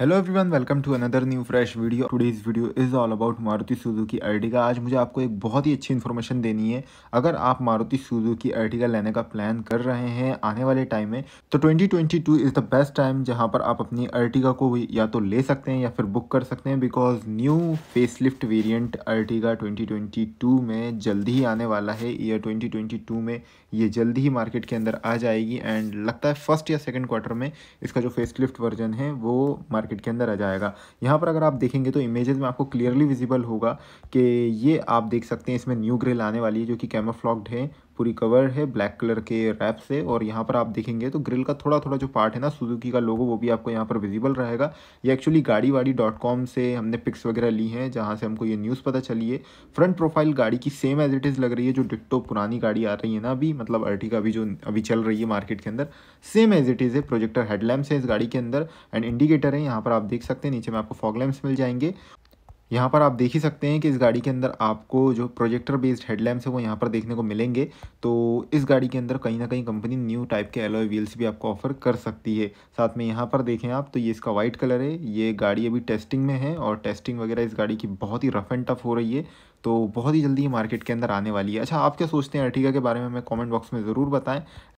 hello everyone welcome to another new fresh video today's video is all about Maruti Suzuki Ertiga आज मुझे आपको एक बहुत ही अच्छी इन्फॉर्मेशन देनी है अगर आप मारुति सुजुकी अर्टिगा लेने का प्लान कर रहे हैं आने वाले टाइम में तो 2022 इज़ द बेस्ट टाइम जहां पर आप अपनी अर्टिगा को या तो ले सकते हैं या फिर बुक कर सकते हैं because new face lift variant Ertiga twenty में जल्दी ही आने वाला है ईयर ट्वेंटी में ये जल्दी ही मार्केट के अंदर आ जाएगी एंड लगता है फर्स्ट या सेकेंड क्वार्टर में इसका जो फेस वर्जन है वो मार्केट मार्केट के अंदर आ जाएगा यहाँ पर अगर आप देखेंगे तो इमेजेस में आपको क्लियरली विजिबल होगा कि ये आप देख सकते हैं इसमें न्यू ग्रिल आने वाली है जो कि कैमोफ्लॉक्ड है पूरी कवर है ब्लैक कलर के रैप से और यहाँ पर आप देखेंगे तो ग्रिल का थोड़ा थोड़ा जो पार्ट है ना सुजुकी का लोगो वो भी आपको यहाँ पर विजिबल रहेगा ये एक्चुअली गाड़ी वाड़ी डॉट कॉम से हमने पिक्स वगैरह ली हैं जहाँ से हमको ये न्यूज़ पता चली है फ्रंट प्रोफाइल गाड़ी की सेम एज इट इज़ लग रही है जो डिट्टो पुरानी गाड़ी आ रही है ना अभी मतलब अर्टी अभी जो अभी चल रही है मार्केट के अंदर सेम एज इट इज़ है प्रोजेक्टर हेडलैम्प्स है इस गाड़ी के अंदर एंड इंडिकेटर है यहाँ पर आप देख सकते हैं नीचे में आपको फॉगलैम्प्स मिल जाएंगे यहाँ पर आप देख ही सकते हैं कि इस गाड़ी के अंदर आपको जो प्रोजेक्टर बेस्ड हेडलैम्प्स है वो यहाँ पर देखने को मिलेंगे तो इस गाड़ी के अंदर कहीं ना कहीं कंपनी न्यू टाइप के एलोय व्हील्स भी आपको ऑफर कर सकती है साथ में यहाँ पर देखें आप तो ये इसका वाइट कलर है ये गाड़ी अभी टेस्टिंग में है और टेस्टिंग वगैरह इस गाड़ी की बहुत ही रफ़ एंड टफ हो रही है तो बहुत ही जल्दी ये मार्केट के अंदर आने वाली है अच्छा आप क्या सोचते हैं अर्टिगा के बारे में हमें कॉमेंट बॉक्स में ज़रूर बताएं